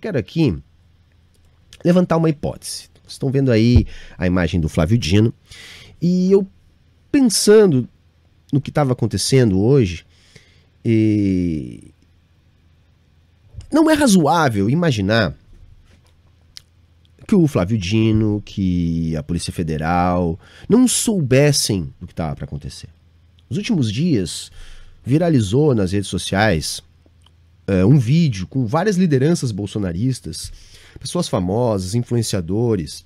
Quero aqui levantar uma hipótese. Vocês estão vendo aí a imagem do Flávio Dino e eu pensando no que estava acontecendo hoje, e... não é razoável imaginar que o Flávio Dino, que a Polícia Federal não soubessem do que estava para acontecer. Nos últimos dias, viralizou nas redes sociais uh, um vídeo com várias lideranças bolsonaristas, pessoas famosas, influenciadores,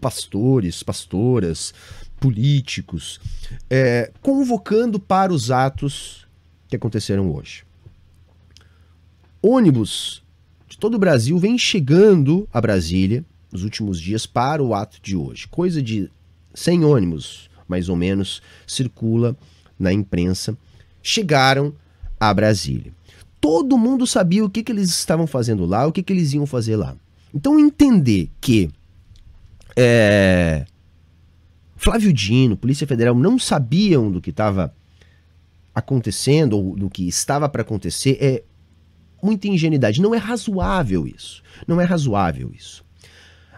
pastores, pastoras, políticos, é, convocando para os atos que aconteceram hoje. Ônibus de todo o Brasil vem chegando a Brasília nos últimos dias para o ato de hoje. Coisa de 100 ônibus, mais ou menos, circula na imprensa, chegaram a Brasília todo mundo sabia o que, que eles estavam fazendo lá, o que, que eles iam fazer lá. Então entender que é, Flávio Dino, Polícia Federal não sabiam do que estava acontecendo ou do que estava para acontecer é muita ingenuidade. Não é razoável isso. Não é razoável isso.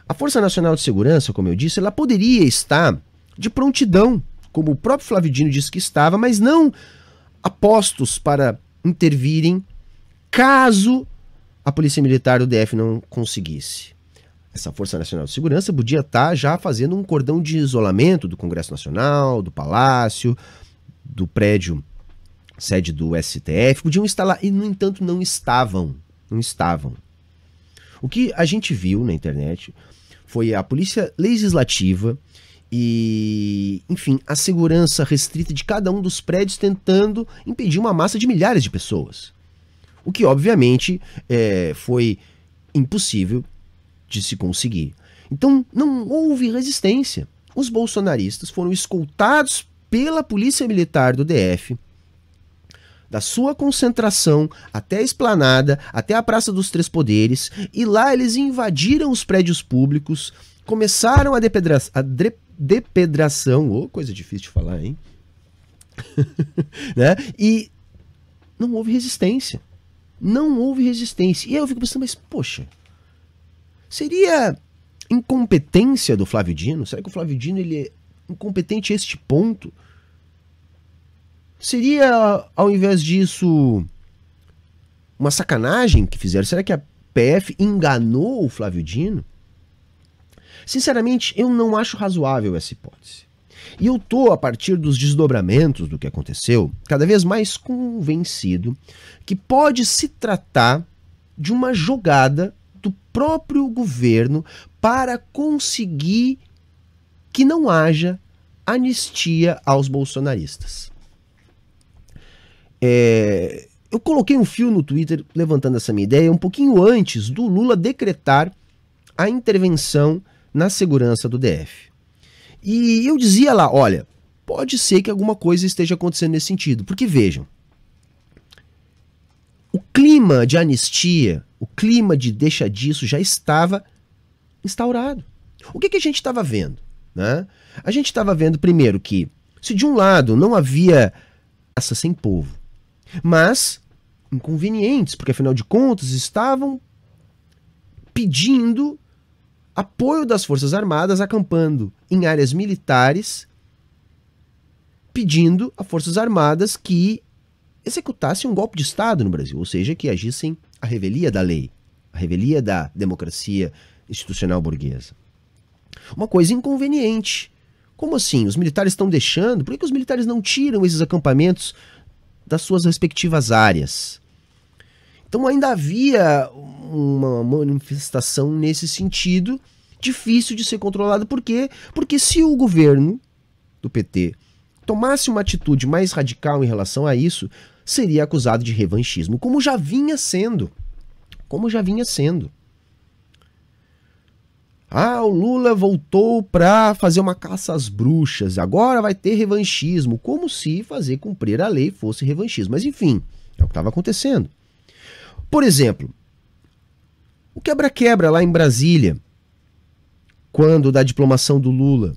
A Força Nacional de Segurança, como eu disse, ela poderia estar de prontidão, como o próprio Flavidino disse que estava, mas não apostos para intervirem caso a Polícia Militar do DF não conseguisse. Essa Força Nacional de Segurança podia estar tá já fazendo um cordão de isolamento do Congresso Nacional, do Palácio, do prédio sede do STF, podiam instalar e no entanto não estavam, não estavam. O que a gente viu na internet foi a polícia legislativa e, enfim, a segurança restrita de cada um dos prédios tentando impedir uma massa de milhares de pessoas. O que, obviamente, é, foi impossível de se conseguir. Então, não houve resistência. Os bolsonaristas foram escoltados pela Polícia Militar do DF, da sua concentração até a esplanada, até a Praça dos Três Poderes, e lá eles invadiram os prédios públicos, começaram a, depedra a depedração, oh, coisa difícil de falar, hein? né? E não houve resistência. Não houve resistência. E aí eu fico pensando, mas poxa, seria incompetência do Flávio Dino? Será que o Flávio Dino ele é incompetente a este ponto? Seria, ao invés disso, uma sacanagem que fizeram? Será que a PF enganou o Flávio Dino? Sinceramente, eu não acho razoável essa hipótese. E eu tô, a partir dos desdobramentos do que aconteceu, cada vez mais convencido que pode se tratar de uma jogada do próprio governo para conseguir que não haja anistia aos bolsonaristas. É, eu coloquei um fio no Twitter levantando essa minha ideia um pouquinho antes do Lula decretar a intervenção na segurança do DF. E eu dizia lá, olha, pode ser que alguma coisa esteja acontecendo nesse sentido. Porque vejam, o clima de anistia, o clima de deixa disso já estava instaurado. O que, que a gente estava vendo? Né? A gente estava vendo, primeiro, que se de um lado não havia essa sem povo, mas inconvenientes, porque afinal de contas estavam pedindo apoio das Forças Armadas acampando em áreas militares, pedindo a Forças Armadas que executassem um golpe de Estado no Brasil, ou seja, que agissem à revelia da lei, à revelia da democracia institucional burguesa. Uma coisa inconveniente. Como assim? Os militares estão deixando? Por que, que os militares não tiram esses acampamentos das suas respectivas áreas? Então ainda havia uma manifestação nesse sentido difícil de ser controlada. Por quê? Porque se o governo do PT tomasse uma atitude mais radical em relação a isso, seria acusado de revanchismo, como já vinha sendo. Como já vinha sendo. Ah, o Lula voltou para fazer uma caça às bruxas, agora vai ter revanchismo, como se fazer cumprir a lei fosse revanchismo. Mas enfim, é o que estava acontecendo. Por exemplo, o quebra-quebra lá em Brasília, quando da diplomação do Lula,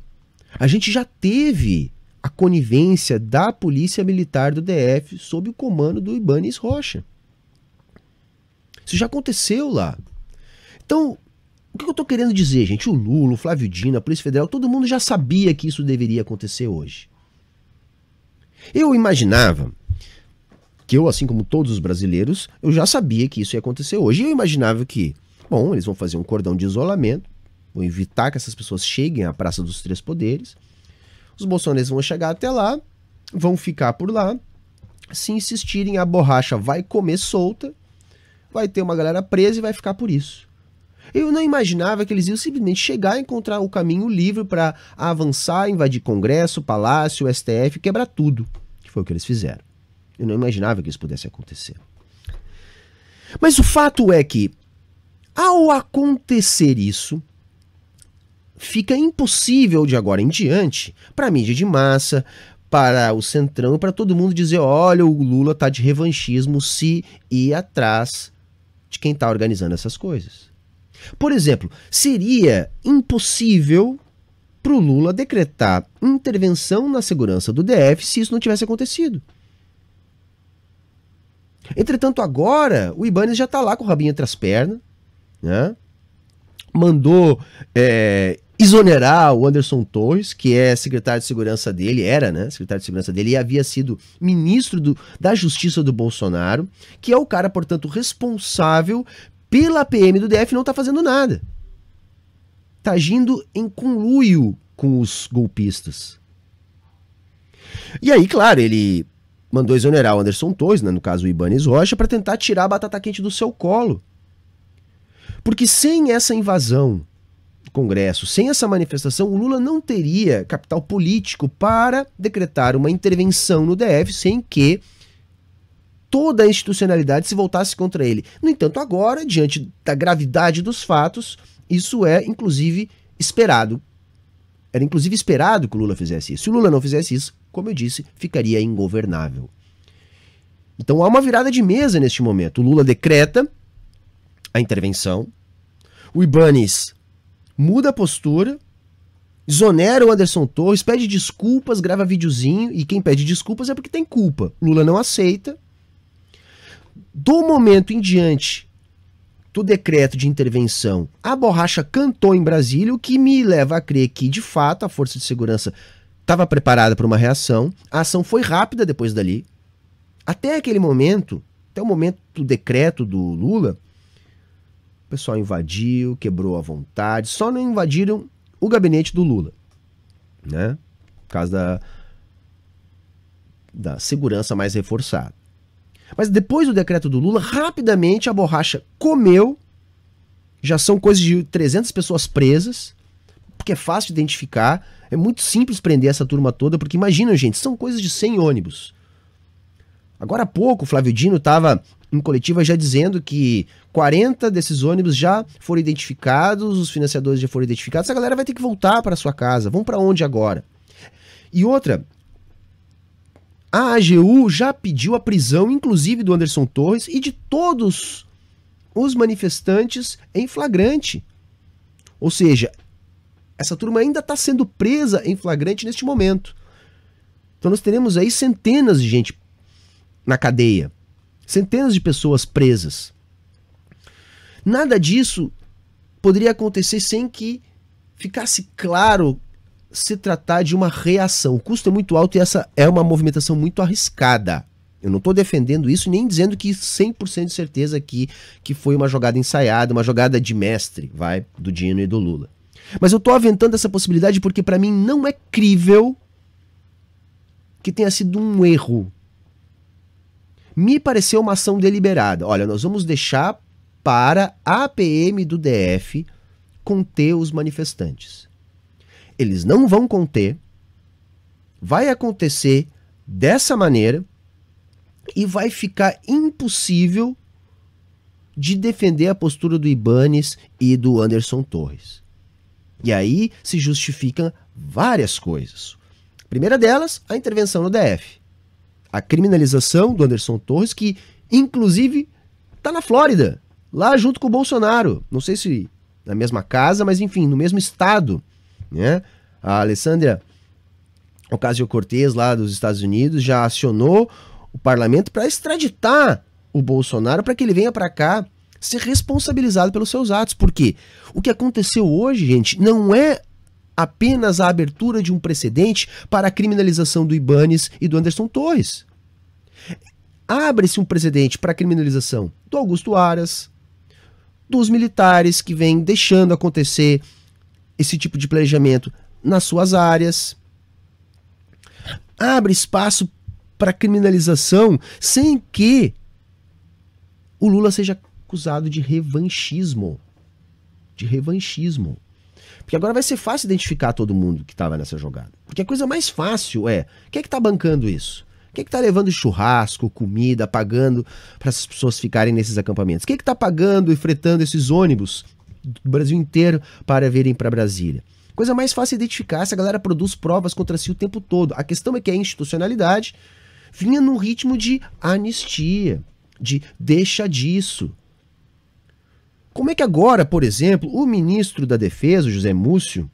a gente já teve a conivência da Polícia Militar do DF sob o comando do Ibanez Rocha. Isso já aconteceu lá. Então, o que eu estou querendo dizer, gente? O Lula, o Flávio Dino, a Polícia Federal, todo mundo já sabia que isso deveria acontecer hoje. Eu imaginava que eu, assim como todos os brasileiros, eu já sabia que isso ia acontecer hoje. E eu imaginava que, bom, eles vão fazer um cordão de isolamento, vão evitar que essas pessoas cheguem à Praça dos Três Poderes. Os bolsonaristas vão chegar até lá, vão ficar por lá. Se insistirem, a borracha vai comer solta, vai ter uma galera presa e vai ficar por isso. Eu não imaginava que eles iam simplesmente chegar e encontrar o caminho livre para avançar, invadir Congresso, Palácio, STF, quebrar tudo. Que foi o que eles fizeram. Eu não imaginava que isso pudesse acontecer. Mas o fato é que, ao acontecer isso, fica impossível de agora em diante para a mídia de massa, para o Centrão para todo mundo dizer: olha, o Lula tá de revanchismo se ir atrás de quem está organizando essas coisas. Por exemplo, seria impossível para o Lula decretar intervenção na segurança do DF se isso não tivesse acontecido. Entretanto, agora o Ibanez já está lá com o rabinho entre as pernas, né? Mandou é, exonerar o Anderson Torres, que é secretário de segurança dele, era, né? Secretário de segurança dele e havia sido ministro do, da Justiça do Bolsonaro, que é o cara, portanto, responsável pela PM do DF não está fazendo nada. Está agindo em conluio com os golpistas. E aí, claro, ele mandou exonerar o Anderson Torres, né, no caso o Ibanez Rocha, para tentar tirar a batata quente do seu colo. Porque sem essa invasão do Congresso, sem essa manifestação, o Lula não teria capital político para decretar uma intervenção no DF sem que toda a institucionalidade se voltasse contra ele. No entanto, agora, diante da gravidade dos fatos, isso é inclusive esperado. Era inclusive esperado que o Lula fizesse isso. Se o Lula não fizesse isso, como eu disse, ficaria ingovernável. Então há uma virada de mesa neste momento. O Lula decreta a intervenção, o Ibanez muda a postura, exonera o Anderson Torres, pede desculpas, grava videozinho, e quem pede desculpas é porque tem culpa. Lula não aceita. Do momento em diante do decreto de intervenção, a borracha cantou em Brasília, o que me leva a crer que, de fato, a Força de Segurança estava preparada para uma reação, a ação foi rápida depois dali. Até aquele momento, até o momento do decreto do Lula, o pessoal invadiu, quebrou à vontade, só não invadiram o gabinete do Lula, né? Por causa da, da segurança mais reforçada. Mas depois do decreto do Lula, rapidamente a borracha comeu. Já são coisas de 300 pessoas presas porque é fácil identificar, é muito simples prender essa turma toda, porque imagina, gente, são coisas de 100 ônibus. Agora há pouco, o Flávio Dino estava em coletiva já dizendo que 40 desses ônibus já foram identificados, os financiadores já foram identificados, essa galera vai ter que voltar para sua casa. Vão para onde agora? E outra, a AGU já pediu a prisão, inclusive do Anderson Torres e de todos os manifestantes em flagrante. Ou seja, essa turma ainda está sendo presa em flagrante neste momento. Então nós teremos aí centenas de gente na cadeia, centenas de pessoas presas. Nada disso poderia acontecer sem que ficasse claro se tratar de uma reação. O custo é muito alto e essa é uma movimentação muito arriscada. Eu não estou defendendo isso nem dizendo que 100% de certeza que, que foi uma jogada ensaiada, uma jogada de mestre, vai, do Dino e do Lula. Mas eu estou aventando essa possibilidade porque para mim não é crível que tenha sido um erro. Me pareceu uma ação deliberada. Olha, nós vamos deixar para a PM do DF conter os manifestantes. Eles não vão conter. Vai acontecer dessa maneira e vai ficar impossível de defender a postura do Ibanes e do Anderson Torres. E aí se justificam várias coisas. A primeira delas, a intervenção no DF. A criminalização do Anderson Torres, que inclusive está na Flórida, lá junto com o Bolsonaro. Não sei se na mesma casa, mas enfim, no mesmo estado. Né? A Alessandra Ocasio-Cortez, lá dos Estados Unidos, já acionou o parlamento para extraditar o Bolsonaro para que ele venha para cá ser responsabilizado pelos seus atos. Porque o que aconteceu hoje, gente, não é apenas a abertura de um precedente para a criminalização do Ibanes e do Anderson Torres. Abre-se um precedente para a criminalização do Augusto Aras, dos militares que vêm deixando acontecer esse tipo de planejamento nas suas áreas. Abre espaço para criminalização sem que o Lula seja acusado de revanchismo. De revanchismo. Porque agora vai ser fácil identificar todo mundo que estava nessa jogada. Porque a coisa mais fácil é: quem é que está bancando isso? Quem é que está levando churrasco, comida, pagando para as pessoas ficarem nesses acampamentos? Quem é que está pagando e fretando esses ônibus do Brasil inteiro para virem para Brasília? Coisa mais fácil é identificar, essa galera produz provas contra si o tempo todo. A questão é que a institucionalidade vinha num ritmo de anistia, de deixa disso. Como é que agora, por exemplo, o ministro da Defesa, José Múcio,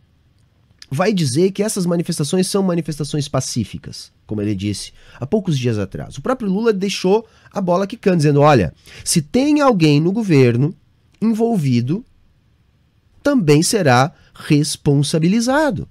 vai dizer que essas manifestações são manifestações pacíficas, como ele disse há poucos dias atrás. O próprio Lula deixou a bola quicando, dizendo: olha, se tem alguém no governo envolvido, também será responsabilizado.